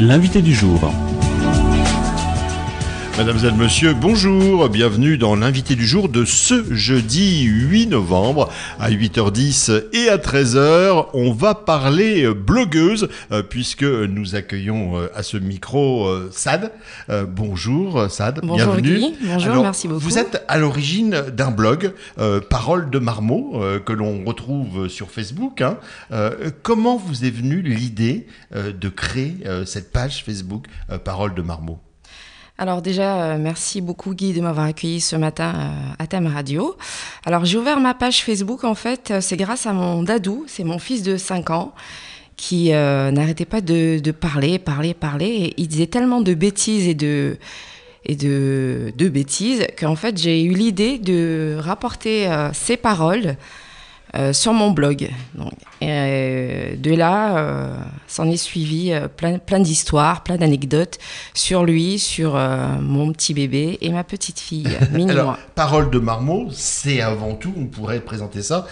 l'invité du jour. Mesdames et messieurs, bonjour, bienvenue dans l'invité du jour de ce jeudi 8 novembre à 8h10 et à 13h. On va parler euh, blogueuse euh, puisque nous accueillons euh, à ce micro Sad. Bonjour Sad, bonjour, bienvenue. Bonjour, merci beaucoup. Vous êtes à l'origine d'un blog, Parole de Marmot, que l'on retrouve sur Facebook. Hein. comment vous est venue l'idée de créer cette page Facebook Parole de Marmot alors déjà, euh, merci beaucoup Guy de m'avoir accueilli ce matin euh, à Thème Radio. Alors j'ai ouvert ma page Facebook, en fait, euh, c'est grâce à mon dadou, c'est mon fils de 5 ans qui n'arrêtait pas de, parler, parler, parler. il disait tellement de bêtises et de, et de, bêtises qu'en fait j'ai eu l'idée de rapporter ses paroles euh, sur mon blog. Euh, de là, euh, s'en est suivi plein, d'histoires, plein d'anecdotes sur lui, sur mon petit bébé et ma petite fille, Alors, Parole de Marmot, c'est avant tout, on pourrait présenter ça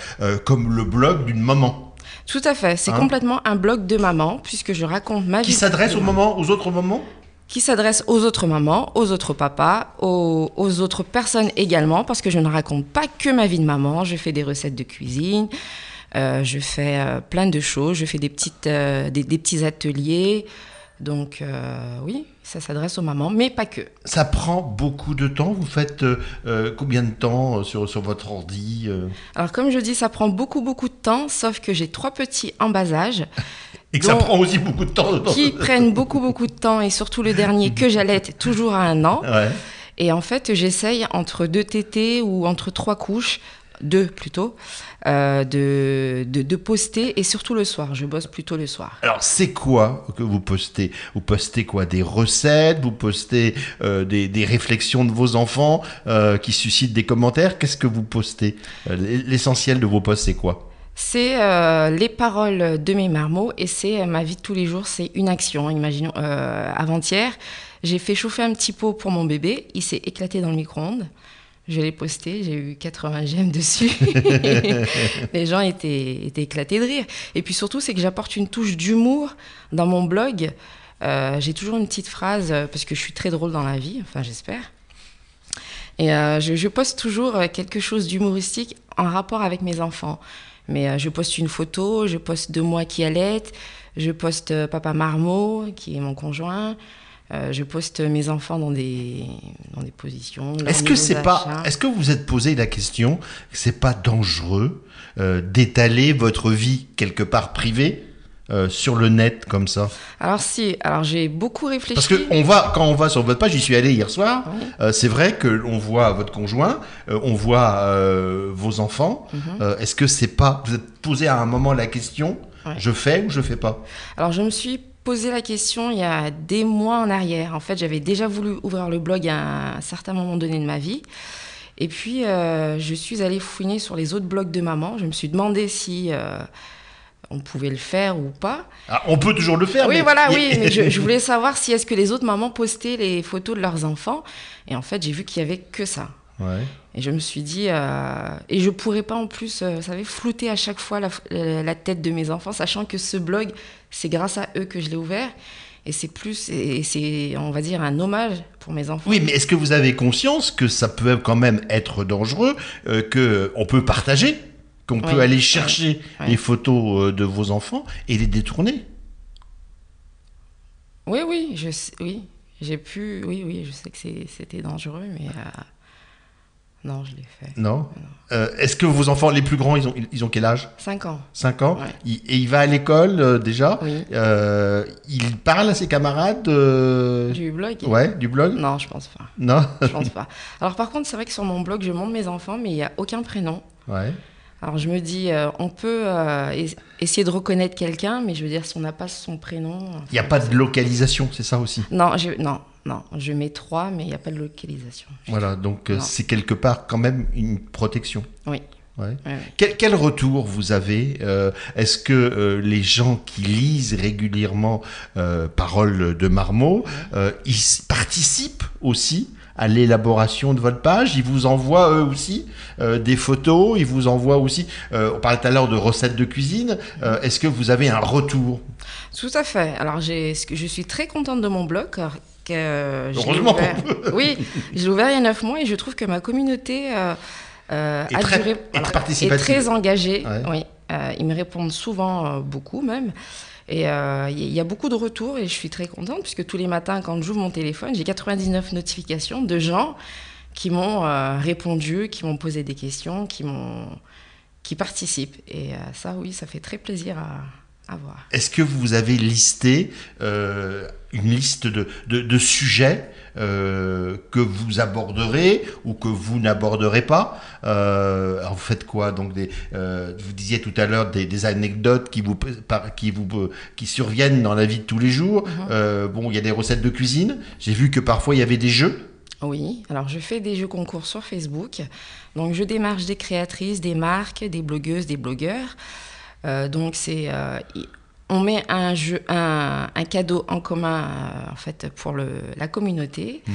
comme le blog d'une maman. Tout à fait, c'est hein? complètement un blog de maman, puisque je raconte ma vie. Qui s'adresse aux, aux autres moments qui s'adresse aux autres mamans, aux autres papas, aux, autres personnes également, parce que je ne raconte pas que ma vie de maman, je fais des recettes de cuisine, euh, je fais euh, plein de choses, je fais des, petites, euh, des, petits ateliers. Donc oui, ça s'adresse aux mamans, mais pas que. Ça prend beaucoup de temps. Vous faites combien de temps sur, sur votre ordi Alors comme je dis, ça prend beaucoup beaucoup de temps, sauf que j'ai trois petits en bas âge. Et que ça prend aussi beaucoup de temps. Qui prennent beaucoup, beaucoup de temps, et surtout le dernier que j'allaite toujours à un an. Et en fait, j'essaye entre deux tétés ou entre trois couches, deux plutôt, euh, de, de, poster et surtout le soir. Je bosse plutôt le soir. Alors, c'est quoi que vous postez Vous postez quoi Des recettes Vous postez euh, des, réflexions de vos enfants euh, qui suscitent des commentaires Qu'est-ce que vous postez L'essentiel de vos posts, c'est quoi c'est euh, les paroles de mes marmots et c'est euh, ma vie de tous les jours, c'est une action. Hein, Imaginons, euh, avant-hier, j'ai fait chauffer un petit pot pour mon bébé, il s'est éclaté dans le micro-ondes. Je l'ai posté, j'ai eu 80 j'aime dessus. les gens étaient, éclatés de rire. Et puis surtout, c'est que j'apporte une touche d'humour dans mon blog. j'ai toujours une petite phrase, parce que je suis très drôle dans la vie, enfin j'espère. Et je, je poste toujours quelque chose d'humoristique en rapport avec mes enfants. Mais euh, je poste une photo, je poste de moi qui allaitent, je poste euh, papa Marmot, qui est mon conjoint. Euh, je poste mes enfants dans des, dans des positions. Est-ce que c'est pas, est-ce que vous êtes posé la question, c'est pas dangereux d'étaler votre vie quelque part privée euh, sur le net comme ça Alors si, alors j'ai beaucoup réfléchi. Parce que on va, quand on va sur votre page, j'y suis allé hier soir, ah euh, c'est vrai que voit votre conjoint, euh, on voit vos enfants. Mhm. Est-ce que c'est pas, vous êtes posé à un moment la question, je fais ou je fais pas Alors je me suis posé la question il y a des mois en arrière. En fait, j'avais déjà voulu ouvrir le blog à un certain moment donné de ma vie. Et puis, je suis allée fouiner sur les autres blogs de maman. Je me suis demandé si on pouvait le faire ou pas. Ah, on peut toujours le faire. Oui, voilà, oui, mais je, voulais savoir si est-ce que les autres mamans postaient les photos de leurs enfants. Et en fait, j'ai vu qu'il y avait que ça. Et je me suis dit, euh, et je pourrais pas en plus, euh, vous savez, flouter à chaque fois la, tête de mes enfants, sachant que ce blog, c'est grâce à eux que je l'ai ouvert. Et c'est plus, et c'est, on va dire, un hommage pour mes enfants. Oui, mais est-ce que vous avez conscience que ça peut quand même être dangereux, euh, que on peut partager qu'on peut aller chercher les photos euh, de vos enfants et les détourner. Oui, oui, je oui, j'ai pu, oui, oui, je sais que c'était dangereux, mais euh, non, je l'ai fait. Non. Euh, est-ce que vos enfants les plus grands, ils ont, ils ont quel âge 5 ans. Cinq ans. et il va à l'école euh, déjà. il parle à ses camarades. Du blog. Ouais, du blog. Non, je pense pas. Non. je pense pas. Alors par contre, c'est vrai que sur mon blog, je montre mes enfants, mais il n'y a aucun prénom. Ouais. Alors je me dis, euh, on peut euh, essayer de reconnaître quelqu'un, mais je veux dire, si on n'a pas son prénom... Il n'y a pas de localisation, c'est ça aussi Non, je, non, non, je mets trois, mais il n'y a pas de localisation. Voilà, donc euh, c'est quelque part quand même une protection. Oui. Quel, retour vous avez Est-ce que les gens qui lisent régulièrement Parole de Marmot, ils participent aussi à l'élaboration de votre page. Ils vous envoient eux aussi euh, des photos. Ils vous envoient aussi. Euh, on parlait tout à l'heure de recettes de cuisine. Euh, est-ce que vous avez un retour Tout à fait. Alors je suis très contente de mon blog. Heureusement. Ouvert... oui, je ouvert il y a 9 mois et je trouve que ma communauté euh, très, engagée. Oui, ils me répondent souvent beaucoup même. Et il euh, y a beaucoup de retours et je suis très contente puisque tous les matins, quand j'ouvre mon téléphone, j'ai 99 notifications de gens qui m'ont euh, répondu, qui m'ont posé des questions, qui, qui participent. Et euh, ça, oui, ça fait très plaisir à, est-ce que vous avez listé euh, une liste de, sujets euh, que vous aborderez ou que vous n'aborderez pas euh, Vous faites quoi Donc, vous disiez tout à l'heure des, anecdotes qui vous qui vous qui surviennent dans la vie de tous les jours. Mm-hmm. bon, il y a des recettes de cuisine. J'ai vu que parfois il y avait des jeux. Oui, alors je fais des jeux concours sur Facebook. Donc, je démarche des créatrices, des marques, des blogueuses, des blogueurs. Euh, donc c'est euh, on met un, jeu, un, cadeau en commun euh, en fait pour la communauté. Mhm.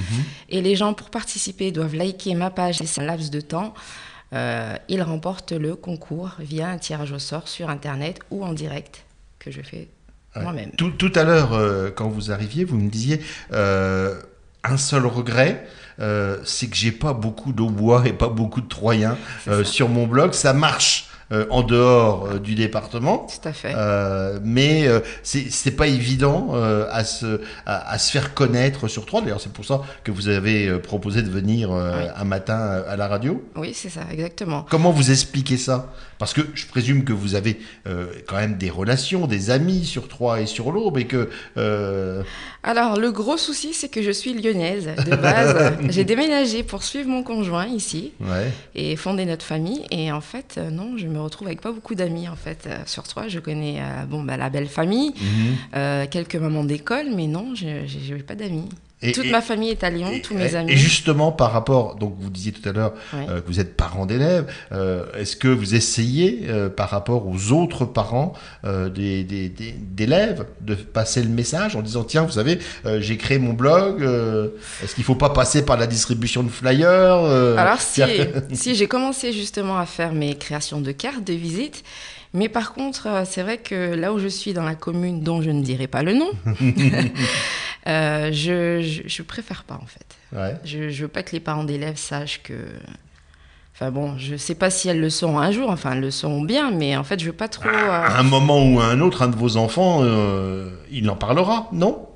Et les gens, pour participer, doivent liker ma page. C'est un laps de temps. Euh, ils remportent le concours via un tirage au sort sur Internet ou en direct que je fais moi-même. Tout, tout, à l'heure, quand vous arriviez, vous me disiez un seul regret. c'est que j'ai pas beaucoup bois et pas beaucoup de Troyens sur mon blog. Ça marche euh, en dehors euh, du département. Tout à fait. Euh, mais c'est pas évident à, se, à, se faire connaître sur trois. D'ailleurs, c'est pour ça que vous avez proposé de venir un matin à la radio. Oui, c'est ça, exactement. Comment vous expliquez ça Parce que je présume que vous avez quand même des relations, des amis sur trois et sur l'aube et que... Alors, le gros souci, c'est que je suis lyonnaise de base. J'ai déménagé pour suivre mon conjoint ici et fonder notre famille. Et en fait, non, je me retrouve avec pas beaucoup d'amis en fait euh, sur trois. Je connais euh, bon, bah, la belle famille, mhm. euh, quelques mamans d'école, mais non, j'ai pas d'amis. Et, Toute ma famille est à Lyon, tous mes amis. Et justement, par rapport, donc vous disiez tout à l'heure que vous êtes parent d'élèves, est-ce que vous essayez, par rapport aux autres parents des, des, des, d'élèves, de passer le message en disant tiens, vous savez, j'ai créé mon blog, est-ce qu'il faut pas passer par la distribution de flyers Alors si, si j'ai commencé justement à faire mes créations de cas, de visite. Mais par contre, euh, c'est vrai que là où je suis, dans la commune dont je ne dirai pas le nom, euh, je, je, préfère pas en fait. Je, veux pas que les parents d'élèves sachent que Enfin bon, je sais pas si elles le sauront un jour, enfin elles le sauront bien, mais en fait je veux pas trop. À euh, un moment ou à un autre, un de vos enfants, il en parlera, non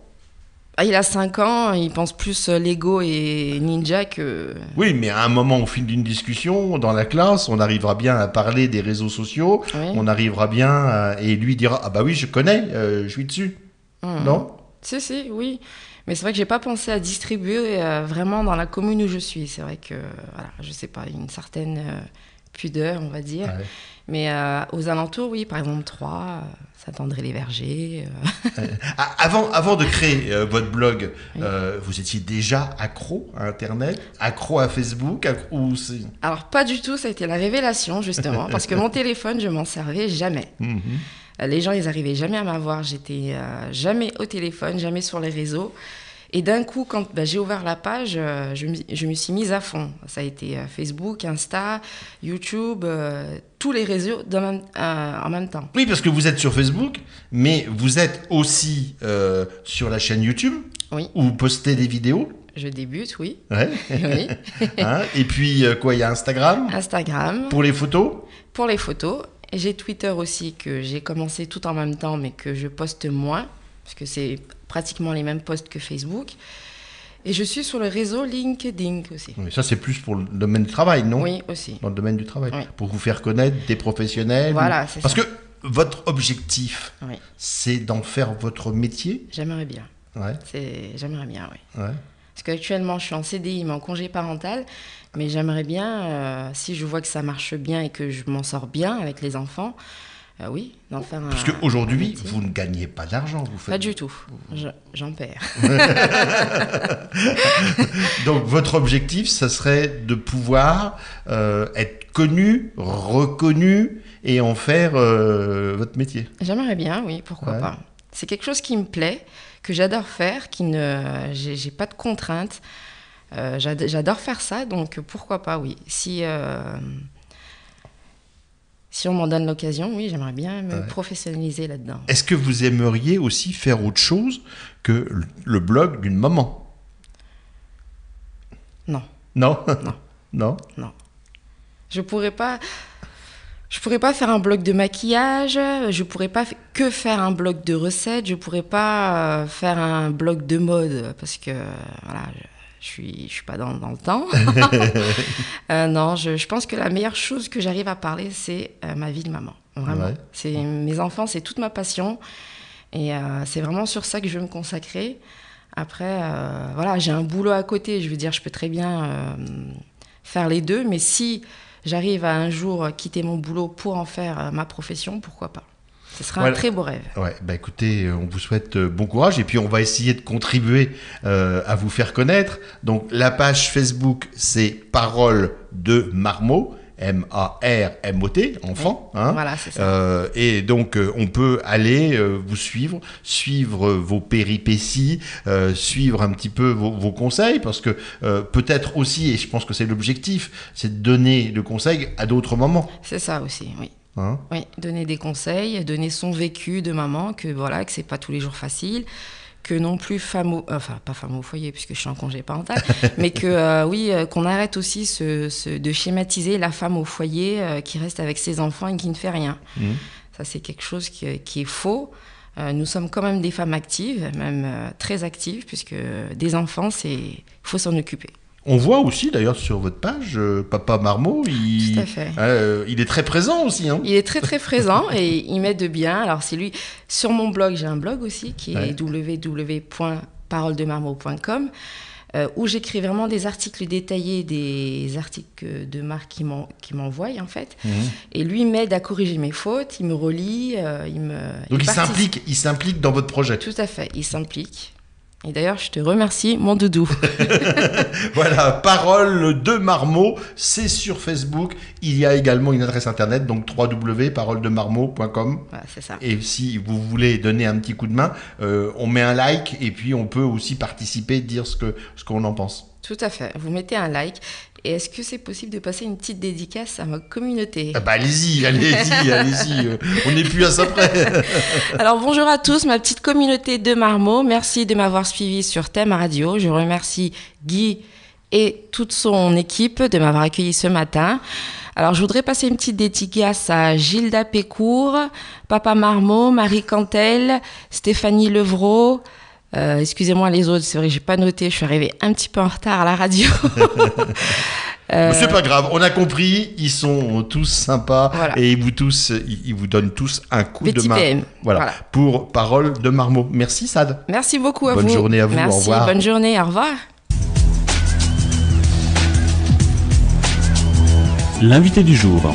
ah, il a 5 ans, il pense plus euh, Lego et Ninja que... Oui, mais à un moment, au fil d'une discussion, dans la classe, on arrivera bien à parler des réseaux sociaux, on arrivera bien et lui dira « Ah bah oui, je connais, euh, je suis dessus hmm. Non Si, si, oui. Mais c'est vrai que j'ai pas pensé à distribuer euh, vraiment dans la commune où je suis. C'est vrai que, voilà, je sais pas, une certaine pudeur, on va dire. Mais euh, aux alentours, oui, par exemple 3, euh, ça tendrait les vergers. Euh. avant, avant de créer votre blog, vous étiez déjà accro à Internet, accro à Facebook Alors pas du tout, ça a été la révélation justement, parce que mon téléphone, je m'en servais jamais. Mhm. Les gens, ils arrivaient jamais à m'avoir, j'étais jamais au téléphone, jamais sur les réseaux. Et d'un coup, quand bah, j'ai ouvert la page, euh, je, me suis mise à fond. Ça a été euh, Facebook, Insta, YouTube, euh, tous les réseaux en même temps. Oui, parce que vous êtes sur Facebook, mais vous êtes aussi sur la chaîne YouTube, oui. où vous postez des vidéos. Je débute, oui. oui. Hein, et puis, quoi, il y a Instagram Instagram. Pour les photos Pour les photos. J'ai Twitter aussi, que j'ai commencé tout en même temps, mais que je poste moins. Parce que c'est pratiquement les mêmes postes que Facebook. Et je suis sur le réseau LinkedIn aussi. Mais ça, c'est plus pour le domaine du travail, non Oui, aussi. Dans le domaine du travail. Pour vous faire connaître des professionnels. Voilà, c'est ça. Parce que votre objectif, c'est d'en faire votre métier J'aimerais bien. Ouais. C'est... J'aimerais bien, oui. Ouais. Parce qu'actuellement, je suis en CDI, mais en congé parental. Mais j'aimerais bien, euh, si je vois que ça marche bien et que je m'en sors bien avec les enfants, ah oui, d'en faire un. Parce qu'aujourd'hui, vous ne gagnez pas d'argent, vous faites. Pas du tout, j'en perds. Donc votre objectif, ça serait de pouvoir euh, être connu, reconnu et en faire euh, votre métier. J'aimerais bien, oui, pourquoi pas. C'est quelque chose qui me plaît, que j'adore faire, qui ne, j'ai pas de contraintes. Euh, j'adore faire ça, donc pourquoi pas, oui. Si si on m'en donne l'occasion, oui, j'aimerais bien me professionnaliser là-dedans. Est-ce que vous aimeriez aussi faire autre chose que le blog d'une maman Non. Non Non. Non Non. Je pourrais pas. Je pourrais pas faire un blog de maquillage, je pourrais pas que faire un blog de recettes, je pourrais pas euh, faire un blog de mode parce que voilà, je suis, suis pas dans, dans le temps. Euh, non, je, pense que la meilleure chose que j'arrive à parler, c'est euh, ma vie de maman. Vraiment. C'est mes enfants, c'est toute ma passion. Et euh, c'est vraiment sur ça que je veux me consacrer. Après, voilà, j'ai un boulot à côté. Je veux dire, je peux très bien faire les deux. Mais si j'arrive à un jour quitter mon boulot pour en faire ma profession, pourquoi pas ce sera un très beau rêve. Ouais, bah écoutez, euh, on vous souhaite euh, bon courage et puis on va essayer de contribuer euh, à vous faire connaître. Donc la page Facebook, c'est Paroles de Marmot. M-A-R-M-O-T, enfant. Hein. Voilà, hein ça. et donc, on peut aller vous suivre, suivre vos péripéties, suivre un petit peu vos, conseils, parce que peut-être aussi, et je pense que c'est l'objectif, c'est de donner des conseils à d'autres moments. C'est ça aussi, oui. Hein oui, donner des conseils, donner son vécu de maman, que voilà, que c'est pas tous les jours facile, que non plus femme au, enfin pas femme au foyer puisque je suis en congé parental, mais que euh, oui, euh, qu'on arrête aussi ce, de schématiser la femme au foyer euh, qui reste avec ses enfants et qui ne fait rien. Mmh. Ça c'est quelque chose qui, qui est faux. nous sommes quand même des femmes actives, même très actives, puisque des enfants, c'est faut s'en occuper. On voit aussi, d'ailleurs, sur votre page, euh, Papa Marmot, euh, il, est très présent aussi. Hein. il est très, très présent et il m'aide bien. Alors, c'est lui. Sur mon blog, j'ai un blog aussi qui est www.paroledemarmot.com euh, où j'écris vraiment des articles détaillés, des articles de marque qui m'envoient, en, fait. Mhm. Et lui m'aide à corriger mes fautes, il me relie, il me... Donc il s'implique dans votre projet. Tout à fait, il s'implique. Et d'ailleurs, je te remercie, mon doudou. voilà, Parole de Marmot, c'est sur Facebook. Il y a également une adresse internet, donc www.paroledemarmot.com. Voilà, c'est ça. Et si vous voulez donner un petit coup de main, euh, on met un like et puis on peut aussi participer, dire ce que ce qu'on en pense. Tout à fait. Vous mettez un like et est-ce que c'est possible de passer une petite dédicace à ma communauté ah bah Allez-y, allez-y, allez-y. Euh, on n'est plus à ça près. Alors bonjour à tous, ma petite communauté de Marmot. Merci de m'avoir suivi sur Thème Radio. Je remercie Guy et toute son équipe de m'avoir accueilli ce matin. Alors, je voudrais passer une petite dédicace à Gilda Pécourt, Papa Marmot, Marie Cantel, Stéphanie Levrault, euh, excusez-moi les autres, c'est vrai que j'ai pas noté, je suis arrivée un petit peu en retard à la radio. euh... C'est pas grave, on a compris, ils sont tous sympas et ils vous, tous, ils vous donnent tous un coup de main. Voilà. Pour parole de marmot. Merci Sad. Merci beaucoup à vous. Bonne journée à vous, au revoir. Bonne journée, au revoir. L'invité du jour.